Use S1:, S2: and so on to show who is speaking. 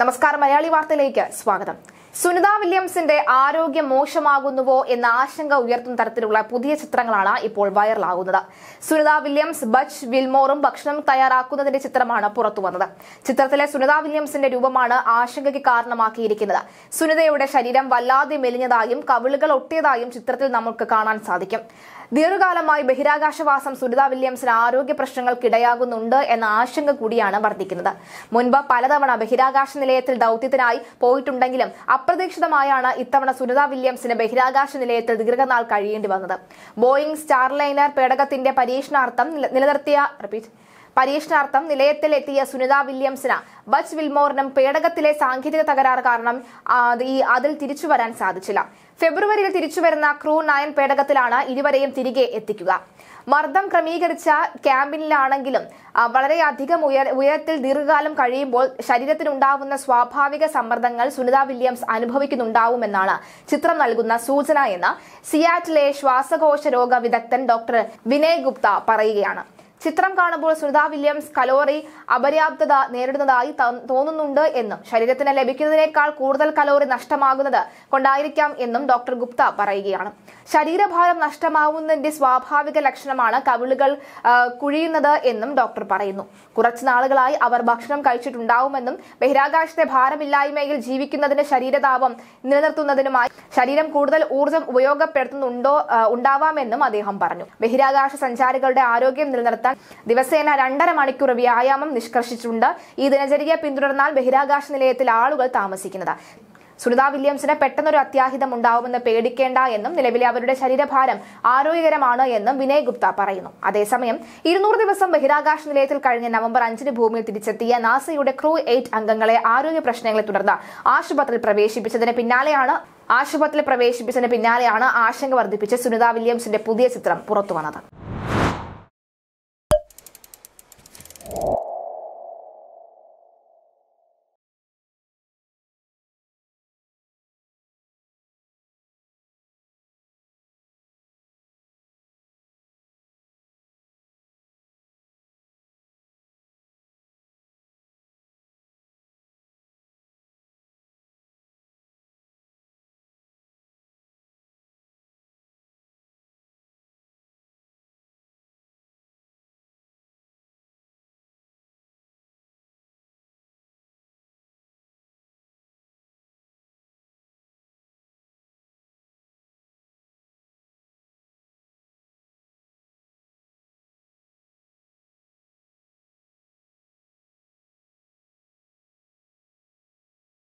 S1: നമസ്കാരം മലയാളി വാർത്തയിലേക്ക് സ്വാഗതം സുനിത വില്യംസിന്റെ ആരോഗ്യം മോശമാകുന്നുവോ എന്ന ആശങ്ക ഉയർത്തുന്ന തരത്തിലുള്ള പുതിയ ചിത്രങ്ങളാണ് ഇപ്പോൾ വൈറലാകുന്നത് സുനിത വില്യംസ് ബച്ച് വിൽമോറും ഭക്ഷണം തയ്യാറാക്കുന്നതിന്റെ ചിത്രമാണ് പുറത്തുവന്നത് ചിത്രത്തിലെ സുനിത വില്യംസിന്റെ രൂപമാണ് ആശങ്കയ്ക്ക് കാരണമാക്കിയിരിക്കുന്നത് സുനിതയുടെ ശരീരം വല്ലാതെ മെലിഞ്ഞതായും കവിളുകൾ ഒട്ടിയതായും ചിത്രത്തിൽ നമുക്ക് കാണാൻ സാധിക്കും ദീർഘകാലമായി ബഹിരാകാശവാസം സുനിത വില്യംസിന് ആരോഗ്യ പ്രശ്നങ്ങൾക്കിടയാകുന്നുണ്ട് എന്ന ആശങ്ക കൂടിയാണ് വർദ്ധിക്കുന്നത് മുൻപ് പലതവണ ബഹിരാകാശ നിലയത്തിൽ ദൗത്യത്തിനായി പോയിട്ടുണ്ടെങ്കിലും അപ്രതീക്ഷിതമായാണ് ഇത്തവണ സുനിത വില്യംസിന് ബഹിരാകാശ നിലയത്തിൽ ദീർഘനാൾ കഴിയേണ്ടി വന്നത് ബോയിങ് സ്റ്റാർലൈനർ പേടകത്തിന്റെ പരീക്ഷണാർത്ഥം നിലനിർത്തിയ റിപ്പീറ്റ് പരീക്ഷണാർത്ഥം നിലയത്തിൽ എത്തിയ സുനിത വില്യംസിന് ബച്ച് വിൽമോറിനും പേടകത്തിലെ സാങ്കേതിക തകരാറ് കാരണം ഈ അതിൽ തിരിച്ചു വരാൻ സാധിച്ചില്ല ഫെബ്രുവരിയിൽ തിരിച്ചുവരുന്ന ക്രൂ നയൻ പേടകത്തിലാണ് ഇരുവരെയും തിരികെ എത്തിക്കുക മർദ്ദം ക്രമീകരിച്ച ക്യാമ്പിനിലാണെങ്കിലും വളരെയധികം ഉയർ ഉയരത്തിൽ ദീർഘകാലം കഴിയുമ്പോൾ ശരീരത്തിനുണ്ടാവുന്ന സ്വാഭാവിക സമ്മർദ്ദങ്ങൾ സുനിത വില്യംസ് അനുഭവിക്കുന്നുണ്ടാവുമെന്നാണ് ചിത്രം നൽകുന്ന സൂചന എന്ന് സിയാറ്റിലെ ശ്വാസകോശ രോഗ വിദഗ്ധൻ ഡോക്ടർ വിനയ് ഗുപ്ത പറയുകയാണ് ചിത്രം കാണുമ്പോൾ സുനിത വില്യംസ് കലോറി അപര്യാപ്തത നേരിടുന്നതായി തോന്നുന്നുണ്ട് എന്നും ശരീരത്തിന് ലഭിക്കുന്നതിനേക്കാൾ കൂടുതൽ കലോറി നഷ്ടമാകുന്നത് കൊണ്ടായിരിക്കാം എന്നും ഡോക്ടർ ഗുപ്ത പറയുകയാണ് ശരീരഭാരം നഷ്ടമാവുന്നതിന്റെ സ്വാഭാവിക ലക്ഷണമാണ് കവിളുകൾ കുഴിയുന്നത് എന്നും ഡോക്ടർ പറയുന്നു കുറച്ചു നാളുകളായി അവർ ഭക്ഷണം കഴിച്ചിട്ടുണ്ടാവുമെന്നും ബഹിരാകാശത്തെ ഭാരമില്ലായ്മയിൽ ജീവിക്കുന്നതിന് ശരീരതാപം നിലനിർത്തുന്നതിനുമായി ശരീരം കൂടുതൽ ഊർജം ഉപയോഗപ്പെടുത്തുന്നുണ്ടോ ഉണ്ടാവാമെന്നും അദ്ദേഹം പറഞ്ഞു ബഹിരാകാശ സഞ്ചാരികളുടെ ആരോഗ്യം നിലനിർത്താൻ ദിവസേന രണ്ടര മണിക്കൂർ വ്യായാമം നിഷ്കർഷിച്ചിട്ടുണ്ട് ഈ ദിനചര്യ പിന്തുടർന്നാൽ ബഹിരാകാശ നിലയത്തിൽ ആളുകൾ താമസിക്കുന്നത് സുനിത വില്യംസിന് പെട്ടെന്നൊരു അത്യാഹിതം ഉണ്ടാവുമെന്ന് പേടിക്കേണ്ട എന്നും നിലവിലെ അവരുടെ ശരീരഭാരം ആരോഗ്യകരമാണ് എന്നും വിനയ് ഗുപ്ത പറയുന്നു അതേസമയം ഇരുന്നൂറ് ദിവസം ബഹിരാകാശ നിലയത്തിൽ കഴിഞ്ഞ നവംബർ അഞ്ചിന് ഭൂമിയിൽ തിരിച്ചെത്തിയ നാസയുടെ ക്രൂ എയ്റ്റ് അംഗങ്ങളെ ആരോഗ്യ പ്രശ്നങ്ങളെ തുടർന്ന് ആശുപത്രിയിൽ പ്രവേശിപ്പിച്ചതിന് പിന്നാലെയാണ് ആശുപത്രിയിൽ പ്രവേശിപ്പിച്ചതിന് പിന്നാലെയാണ് ആശങ്ക വർദ്ധിപ്പിച്ച് സുനിത വില്യംസിന്റെ പുതിയ ചിത്രം പുറത്തുവന്നത്